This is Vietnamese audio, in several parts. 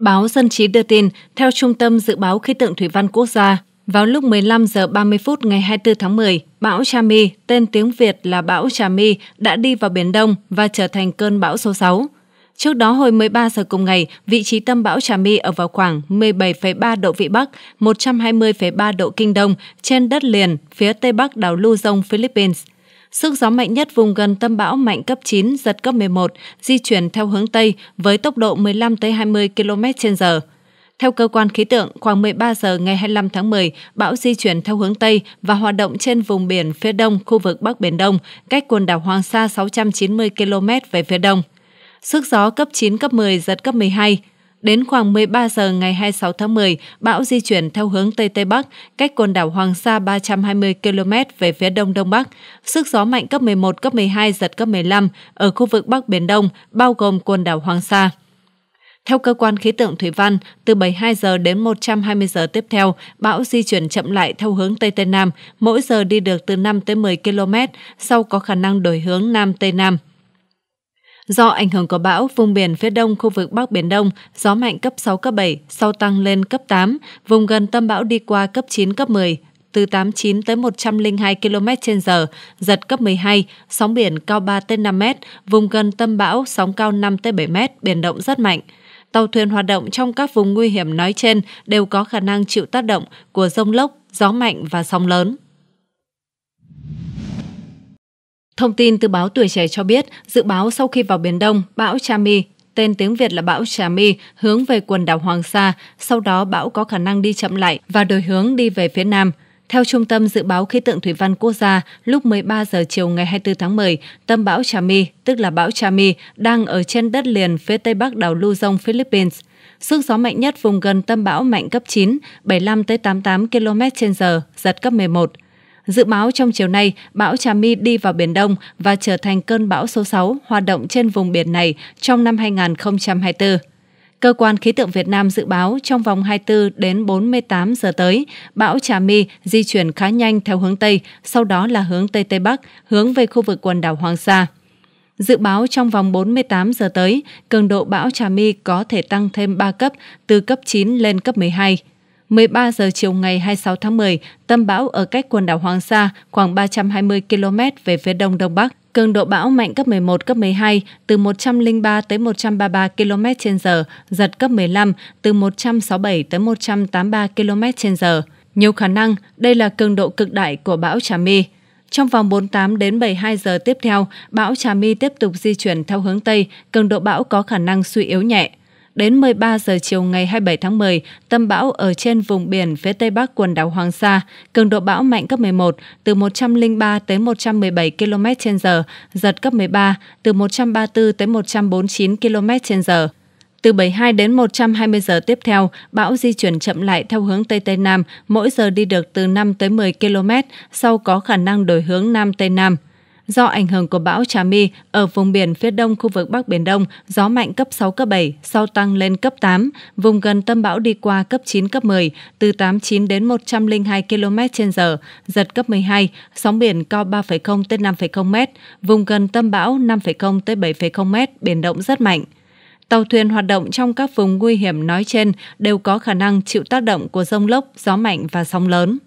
Báo Dân chí đưa tin, theo Trung tâm Dự báo Khí tượng Thủy văn Quốc gia, vào lúc 15 giờ 30 phút ngày 24 tháng 10, bão Chami, tên tiếng Việt là bão Chami, đã đi vào Biển Đông và trở thành cơn bão số 6. Trước đó hồi 13 giờ cùng ngày, vị trí tâm bão Trà My ở vào khoảng 17,3 độ Vĩ Bắc, 120,3 độ Kinh Đông trên đất liền phía tây bắc đảo Luzon, Philippines. Sức gió mạnh nhất vùng gần tâm bão mạnh cấp 9, giật cấp 11, di chuyển theo hướng Tây với tốc độ 15-20 km/h. Theo cơ quan khí tượng, khoảng 13 giờ ngày 25 tháng 10, bão di chuyển theo hướng Tây và hoạt động trên vùng biển phía đông khu vực Bắc Biển Đông, cách quần đảo Hoàng Sa 690 km về phía đông. Sức gió cấp 9, cấp 10, giật cấp 12. Đến khoảng 13 giờ ngày 26 tháng 10, bão di chuyển theo hướng Tây Tây Bắc, cách quần đảo Hoàng Sa 320 km về phía Đông Đông Bắc. Sức gió mạnh cấp 11, cấp 12, giật cấp 15 ở khu vực Bắc Biển Đông, bao gồm quần đảo Hoàng Sa. Theo cơ quan khí tượng thủy văn, từ 72 giờ đến 120 giờ tiếp theo, bão di chuyển chậm lại theo hướng Tây Tây Nam, mỗi giờ đi được từ 5 tới 10 km, sau có khả năng đổi hướng Nam Tây Nam. Do ảnh hưởng của bão, vùng biển phía đông khu vực Bắc Biển Đông, gió mạnh cấp 6, cấp 7, sau tăng lên cấp 8, vùng gần tâm bão đi qua cấp 9, cấp 10, từ 89 tới 102 km h giật cấp 12, sóng biển cao 3 tới 5 m, vùng gần tâm bão sóng cao 5 tới 7 m, biển động rất mạnh. Tàu thuyền hoạt động trong các vùng nguy hiểm nói trên đều có khả năng chịu tác động của rông lốc, gió mạnh và sóng lớn. Thông tin từ báo Tuổi Trẻ cho biết, dự báo sau khi vào Biển Đông, bão Chami tên tiếng Việt là bão Trà hướng về quần đảo Hoàng Sa, sau đó bão có khả năng đi chậm lại và đổi hướng đi về phía Nam. Theo Trung tâm Dự báo Khí tượng Thủy văn Quốc gia, lúc 13 giờ chiều ngày 24 tháng 10, tâm bão Trà tức là bão Trà đang ở trên đất liền phía tây bắc đảo Luzon, Philippines. Sức gió mạnh nhất vùng gần tâm bão mạnh cấp 9, 75-88 km h giật cấp 11. Dự báo trong chiều nay, bão Trà My đi vào Biển Đông và trở thành cơn bão số 6 hoạt động trên vùng biển này trong năm 2024. Cơ quan khí tượng Việt Nam dự báo trong vòng 24 đến 48 giờ tới, bão Trà My di chuyển khá nhanh theo hướng Tây, sau đó là hướng Tây Tây Bắc, hướng về khu vực quần đảo Hoàng Sa. Dự báo trong vòng 48 giờ tới, cường độ bão Trà My có thể tăng thêm 3 cấp, từ cấp 9 lên cấp 12. 13 giờ chiều ngày 26 tháng 10, tâm bão ở cách quần đảo Hoàng Sa khoảng 320 km về phía đông đông bắc. Cường độ bão mạnh cấp 11, cấp 12, từ 103 tới 133 km h giật cấp 15, từ 167 tới 183 km h Nhiều khả năng đây là cường độ cực đại của bão Trà My. Trong vòng 48 đến 72 giờ tiếp theo, bão Trà My tiếp tục di chuyển theo hướng Tây, cường độ bão có khả năng suy yếu nhẹ. Đến 13 giờ chiều ngày 27 tháng 10, tâm bão ở trên vùng biển phía tây bắc quần đảo Hoàng Sa, cường độ bão mạnh cấp 11, từ 103 tới 117 km h giật cấp 13, từ 134 tới 149 km h từ 72 đến 120 giờ tiếp theo, bão di chuyển chậm lại theo hướng Tây Tây Nam, mỗi giờ đi được từ 5 tới 10 km, sau có khả năng đổi hướng Nam Tây Nam. Do ảnh hưởng của bão Trà My ở vùng biển phía đông khu vực Bắc Biển Đông, gió mạnh cấp 6, cấp 7, sau tăng lên cấp 8. Vùng gần tâm bão đi qua cấp 9, cấp 10, từ 89 đến 102 km h giật cấp 12, sóng biển cao 3,0 tới 5,0 m, vùng gần tâm bão 5,0 tới 7,0 m, biển động rất mạnh tàu thuyền hoạt động trong các vùng nguy hiểm nói trên đều có khả năng chịu tác động của rông lốc, gió mạnh và sóng lớn.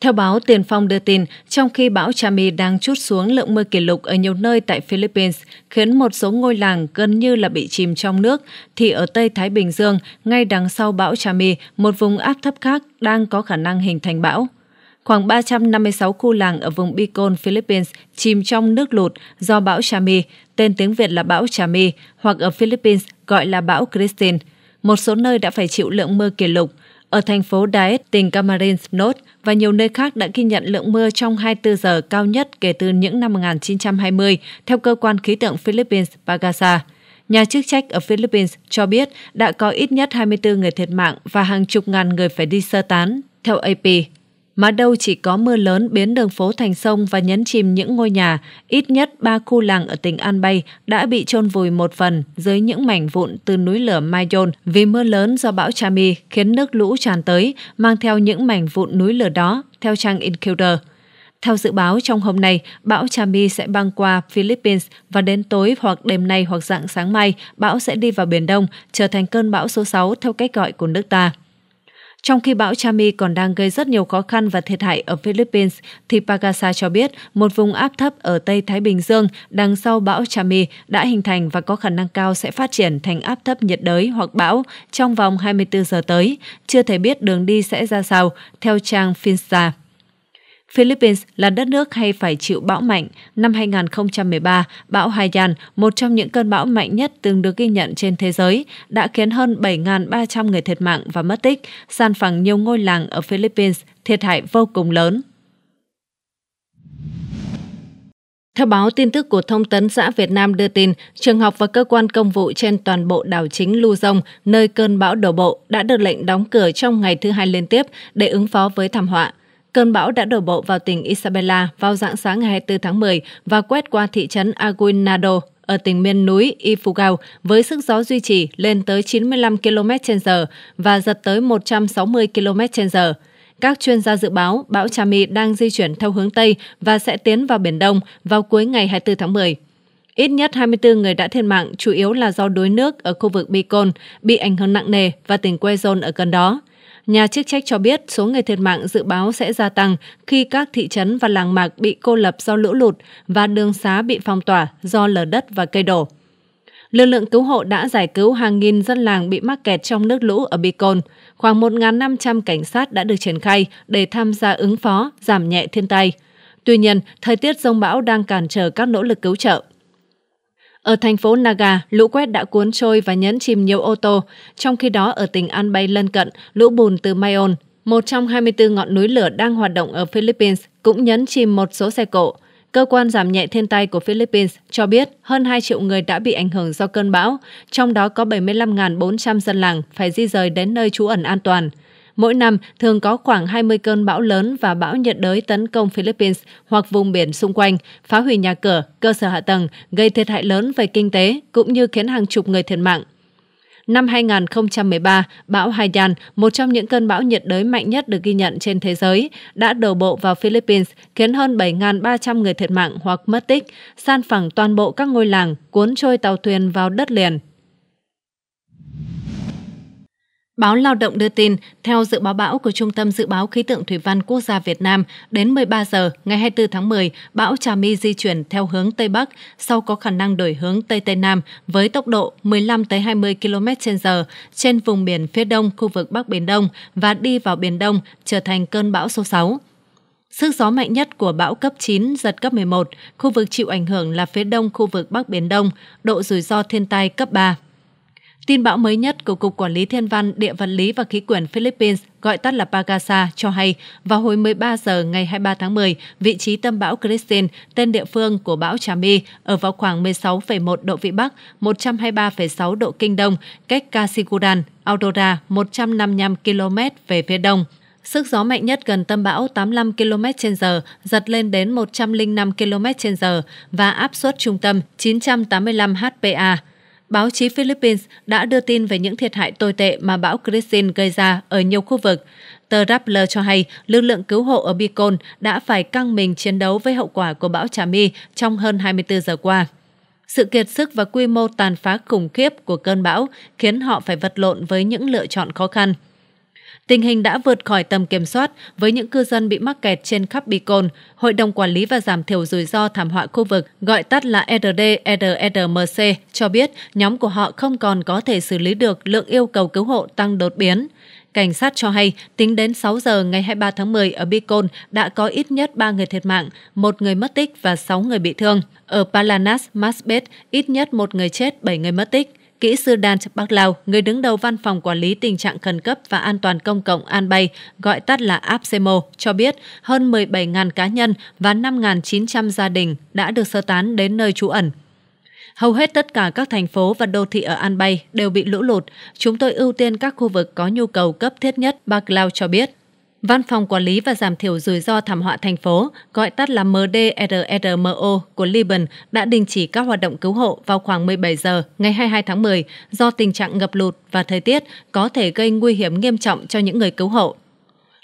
Theo báo Tiền Phong đưa tin, trong khi bão Chami đang chút xuống lượng mưa kỷ lục ở nhiều nơi tại Philippines, khiến một số ngôi làng gần như là bị chìm trong nước, thì ở Tây Thái Bình Dương, ngay đằng sau bão Chami, một vùng áp thấp khác đang có khả năng hình thành bão. Khoảng 356 khu làng ở vùng Bicol, Philippines chìm trong nước lụt do bão Chami, tên tiếng Việt là bão Chami, hoặc ở Philippines gọi là bão Christine. Một số nơi đã phải chịu lượng mưa kỷ lục – ở thành phố Daet, tỉnh Camarines Norte và nhiều nơi khác đã ghi nhận lượng mưa trong 24 giờ cao nhất kể từ những năm 1920, theo cơ quan khí tượng Philippines Pagasa. Nhà chức trách ở Philippines cho biết đã có ít nhất 24 người thiệt mạng và hàng chục ngàn người phải đi sơ tán, theo AP mà đâu chỉ có mưa lớn biến đường phố thành sông và nhấn chìm những ngôi nhà, ít nhất ba khu làng ở tỉnh An Bay đã bị chôn vùi một phần dưới những mảnh vụn từ núi lửa Mayon vì mưa lớn do bão Chami khiến nước lũ tràn tới, mang theo những mảnh vụn núi lửa đó, theo trang Inquirer. Theo dự báo, trong hôm nay, bão Chami sẽ băng qua Philippines và đến tối hoặc đêm nay hoặc dạng sáng mai, bão sẽ đi vào Biển Đông, trở thành cơn bão số 6 theo cách gọi của nước ta. Trong khi bão Chami còn đang gây rất nhiều khó khăn và thiệt hại ở Philippines, thì Pagasa cho biết một vùng áp thấp ở Tây Thái Bình Dương đằng sau bão Chami đã hình thành và có khả năng cao sẽ phát triển thành áp thấp nhiệt đới hoặc bão trong vòng 24 giờ tới. Chưa thể biết đường đi sẽ ra sao, theo trang Finsta. Philippines là đất nước hay phải chịu bão mạnh. Năm 2013, bão Haiyan, một trong những cơn bão mạnh nhất từng được ghi nhận trên thế giới, đã khiến hơn 7.300 người thiệt mạng và mất tích, san phẳng nhiều ngôi làng ở Philippines, thiệt hại vô cùng lớn. Theo báo tin tức của Thông tấn xã Việt Nam đưa tin, trường học và cơ quan công vụ trên toàn bộ đảo chính Luzon, nơi cơn bão đổ bộ, đã được lệnh đóng cửa trong ngày thứ hai liên tiếp để ứng phó với thảm họa. Cơn bão đã đổ bộ vào tỉnh Isabela vào dạng sáng ngày 24 tháng 10 và quét qua thị trấn Aguinaldo ở tỉnh miền núi Ifugao với sức gió duy trì lên tới 95 km/h và giật tới 160 km/h. Các chuyên gia dự báo bão Chami đang di chuyển theo hướng Tây và sẽ tiến vào Biển Đông vào cuối ngày 24 tháng 10. Ít nhất 24 người đã thiệt mạng, chủ yếu là do đuối nước ở khu vực Bicol, bị ảnh hưởng nặng nề và tỉnh Quezon ở gần đó. Nhà chức trách cho biết số người thiệt mạng dự báo sẽ gia tăng khi các thị trấn và làng mạc bị cô lập do lũ lụt và đường xá bị phong tỏa do lở đất và cây đổ. Lực lượng cứu hộ đã giải cứu hàng nghìn dân làng bị mắc kẹt trong nước lũ ở Bicol. Khoảng 1.500 cảnh sát đã được triển khai để tham gia ứng phó, giảm nhẹ thiên tai. Tuy nhiên, thời tiết rông bão đang cản trở các nỗ lực cứu trợ. Ở thành phố Naga, lũ quét đã cuốn trôi và nhấn chìm nhiều ô tô, trong khi đó ở tỉnh An lân cận, lũ bùn từ Mayon, một trong 24 ngọn núi lửa đang hoạt động ở Philippines, cũng nhấn chìm một số xe cộ. Cơ quan giảm nhẹ thiên tai của Philippines cho biết hơn 2 triệu người đã bị ảnh hưởng do cơn bão, trong đó có 75.400 dân làng phải di rời đến nơi trú ẩn an toàn. Mỗi năm thường có khoảng 20 cơn bão lớn và bão nhiệt đới tấn công Philippines hoặc vùng biển xung quanh, phá hủy nhà cửa, cơ sở hạ tầng, gây thiệt hại lớn về kinh tế cũng như khiến hàng chục người thiệt mạng. Năm 2013, bão Haiyan, một trong những cơn bão nhiệt đới mạnh nhất được ghi nhận trên thế giới, đã đổ bộ vào Philippines, khiến hơn 7.300 người thiệt mạng hoặc mất tích, san phẳng toàn bộ các ngôi làng, cuốn trôi tàu thuyền vào đất liền, Báo Lao động đưa tin, theo dự báo bão của Trung tâm Dự báo Khí tượng Thủy văn Quốc gia Việt Nam, đến 13 giờ ngày 24 tháng 10, bão Trà My di chuyển theo hướng Tây Bắc, sau có khả năng đổi hướng Tây Tây Nam với tốc độ 15-20 km/h trên vùng biển phía đông khu vực Bắc Biển Đông và đi vào Biển Đông trở thành cơn bão số 6. Sức gió mạnh nhất của bão cấp 9, giật cấp 11, khu vực chịu ảnh hưởng là phía đông khu vực Bắc Biển Đông, độ rủi ro thiên tai cấp 3. Tin bão mới nhất của Cục Quản lý Thiên văn, Địa vật lý và Khí quyển Philippines, gọi tắt là Pagasa, cho hay vào hồi 13 giờ ngày 23 tháng 10, vị trí tâm bão Christine, tên địa phương của bão Trà ở vào khoảng 16,1 độ Vĩ Bắc, 123,6 độ Kinh Đông, cách Kasiguran, Aurora 155 km về phía đông. Sức gió mạnh nhất gần tâm bão 85 km h giật lên đến 105 km h và áp suất trung tâm 985 HPA báo chí Philippines đã đưa tin về những thiệt hại tồi tệ mà bão Christine gây ra ở nhiều khu vực. Tờ Rappler cho hay lực lượng cứu hộ ở Bicol đã phải căng mình chiến đấu với hậu quả của bão Trà My trong hơn 24 giờ qua. Sự kiệt sức và quy mô tàn phá khủng khiếp của cơn bão khiến họ phải vật lộn với những lựa chọn khó khăn – Tình hình đã vượt khỏi tầm kiểm soát với những cư dân bị mắc kẹt trên khắp Bicol. Hội đồng Quản lý và Giảm thiểu rủi ro thảm họa khu vực, gọi tắt là e RDRRMC, e cho biết nhóm của họ không còn có thể xử lý được lượng yêu cầu cứu hộ tăng đột biến. Cảnh sát cho hay, tính đến 6 giờ ngày 23 tháng 10 ở Bicol đã có ít nhất 3 người thiệt mạng, một người mất tích và 6 người bị thương. Ở Palanas, Masbet, ít nhất một người chết, 7 người mất tích. Kỹ sư Dan Bắc Lao, người đứng đầu văn phòng quản lý tình trạng khẩn cấp và an toàn công cộng An Bay, gọi tắt là APSEMO, cho biết hơn 17.000 cá nhân và 5.900 gia đình đã được sơ tán đến nơi trú ẩn. Hầu hết tất cả các thành phố và đô thị ở An Bay đều bị lũ lụt. Chúng tôi ưu tiên các khu vực có nhu cầu cấp thiết nhất, Bạc Lao cho biết. Văn phòng Quản lý và Giảm thiểu rủi ro thảm họa thành phố, gọi tắt là MDRRMO của Liban đã đình chỉ các hoạt động cứu hộ vào khoảng 17 giờ ngày 22 tháng 10 do tình trạng ngập lụt và thời tiết có thể gây nguy hiểm nghiêm trọng cho những người cứu hộ.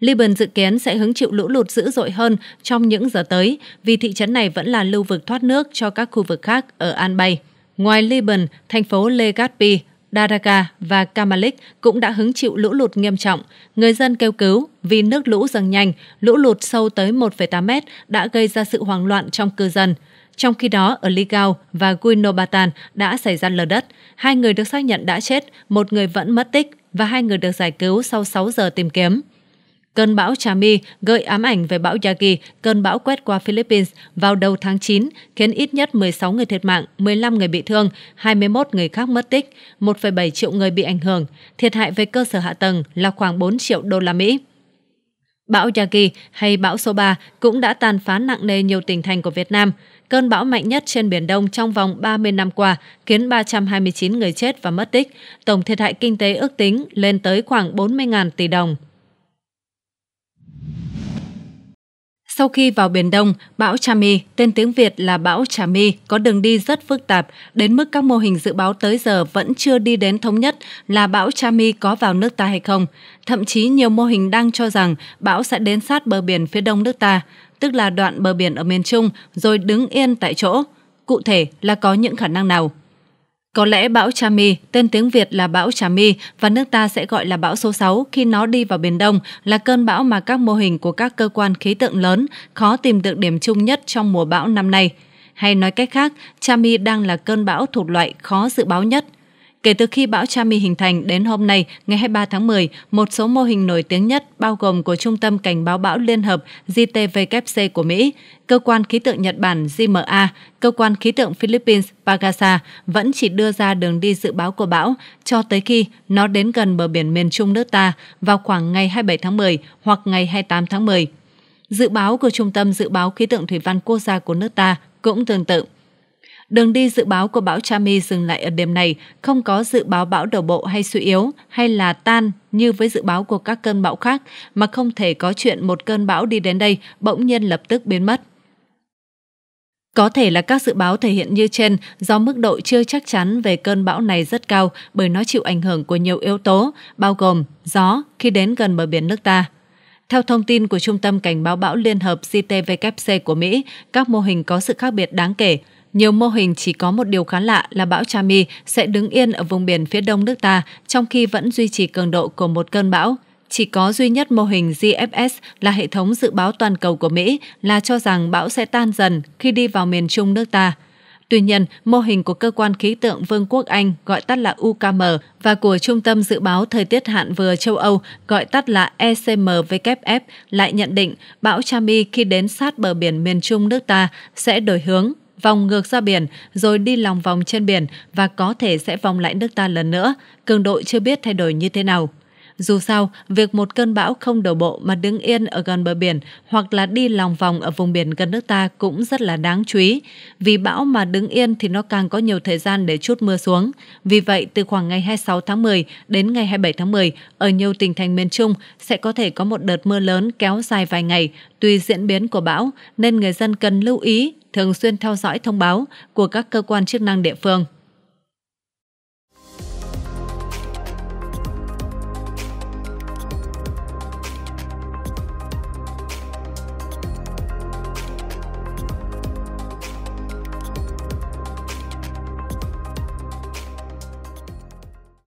Liban dự kiến sẽ hứng chịu lũ lụt dữ dội hơn trong những giờ tới vì thị trấn này vẫn là lưu vực thoát nước cho các khu vực khác ở An Bay. Ngoài Liban, thành phố Legazpi Daraga và Kamalik cũng đã hứng chịu lũ lụt nghiêm trọng. Người dân kêu cứu vì nước lũ dâng nhanh, lũ lụt sâu tới 1,8 mét đã gây ra sự hoang loạn trong cư dân. Trong khi đó, ở Ligao và Guinobatan đã xảy ra lở đất. Hai người được xác nhận đã chết, một người vẫn mất tích và hai người được giải cứu sau 6 giờ tìm kiếm. Cơn bão Chami gợi ám ảnh về bão Yagi, cơn bão quét qua Philippines vào đầu tháng 9, khiến ít nhất 16 người thiệt mạng, 15 người bị thương, 21 người khác mất tích, 1,7 triệu người bị ảnh hưởng. Thiệt hại về cơ sở hạ tầng là khoảng 4 triệu đô la Mỹ. Bão Yagi hay bão số 3 cũng đã tàn phá nặng nề nhiều tỉnh thành của Việt Nam. Cơn bão mạnh nhất trên Biển Đông trong vòng 30 năm qua khiến 329 người chết và mất tích. Tổng thiệt hại kinh tế ước tính lên tới khoảng 40.000 tỷ đồng. Sau khi vào Biển Đông, bão Chami, tên tiếng Việt là bão Chami, có đường đi rất phức tạp, đến mức các mô hình dự báo tới giờ vẫn chưa đi đến thống nhất là bão Chami có vào nước ta hay không. Thậm chí nhiều mô hình đang cho rằng bão sẽ đến sát bờ biển phía đông nước ta, tức là đoạn bờ biển ở miền Trung, rồi đứng yên tại chỗ. Cụ thể là có những khả năng nào? Có lẽ bão Chami, tên tiếng Việt là bão Chami và nước ta sẽ gọi là bão số 6 khi nó đi vào Biển Đông, là cơn bão mà các mô hình của các cơ quan khí tượng lớn khó tìm được điểm chung nhất trong mùa bão năm nay. Hay nói cách khác, Chami đang là cơn bão thuộc loại khó dự báo nhất – Kể từ khi bão Chami hình thành đến hôm nay, ngày 23 tháng 10, một số mô hình nổi tiếng nhất bao gồm của Trung tâm Cảnh báo bão Liên hợp JTWC của Mỹ, Cơ quan Khí tượng Nhật Bản JMA, Cơ quan Khí tượng Philippines Pagasa vẫn chỉ đưa ra đường đi dự báo của bão cho tới khi nó đến gần bờ biển miền Trung nước ta vào khoảng ngày 27 tháng 10 hoặc ngày 28 tháng 10. Dự báo của Trung tâm Dự báo Khí tượng Thủy văn Quốc gia của nước ta cũng tương tự. Đường đi dự báo của bão Chami dừng lại ở đêm này, không có dự báo bão đổ bộ hay suy yếu hay là tan như với dự báo của các cơn bão khác, mà không thể có chuyện một cơn bão đi đến đây bỗng nhiên lập tức biến mất. Có thể là các dự báo thể hiện như trên do mức độ chưa chắc chắn về cơn bão này rất cao bởi nó chịu ảnh hưởng của nhiều yếu tố, bao gồm gió khi đến gần bờ biển nước ta. Theo thông tin của Trung tâm Cảnh báo bão Liên hợp CTVKC của Mỹ, các mô hình có sự khác biệt đáng kể – nhiều mô hình chỉ có một điều khá lạ là bão Chami sẽ đứng yên ở vùng biển phía đông nước ta trong khi vẫn duy trì cường độ của một cơn bão. Chỉ có duy nhất mô hình GFS là hệ thống dự báo toàn cầu của Mỹ là cho rằng bão sẽ tan dần khi đi vào miền trung nước ta. Tuy nhiên, mô hình của cơ quan khí tượng Vương quốc Anh gọi tắt là UKM và của Trung tâm Dự báo Thời tiết hạn vừa châu Âu gọi tắt là ECMWF lại nhận định bão Chami khi đến sát bờ biển miền Trung nước ta sẽ đổi hướng vòng ngược ra biển rồi đi lòng vòng trên biển và có thể sẽ vòng lại nước ta lần nữa, cường độ chưa biết thay đổi như thế nào. Dù sao, việc một cơn bão không đổ bộ mà đứng yên ở gần bờ biển hoặc là đi lòng vòng ở vùng biển gần nước ta cũng rất là đáng chú ý. Vì bão mà đứng yên thì nó càng có nhiều thời gian để chút mưa xuống. Vì vậy, từ khoảng ngày 26 tháng 10 đến ngày 27 tháng 10, ở nhiều tỉnh thành miền Trung sẽ có thể có một đợt mưa lớn kéo dài vài ngày tùy diễn biến của bão, nên người dân cần lưu ý thường xuyên theo dõi thông báo của các cơ quan chức năng địa phương.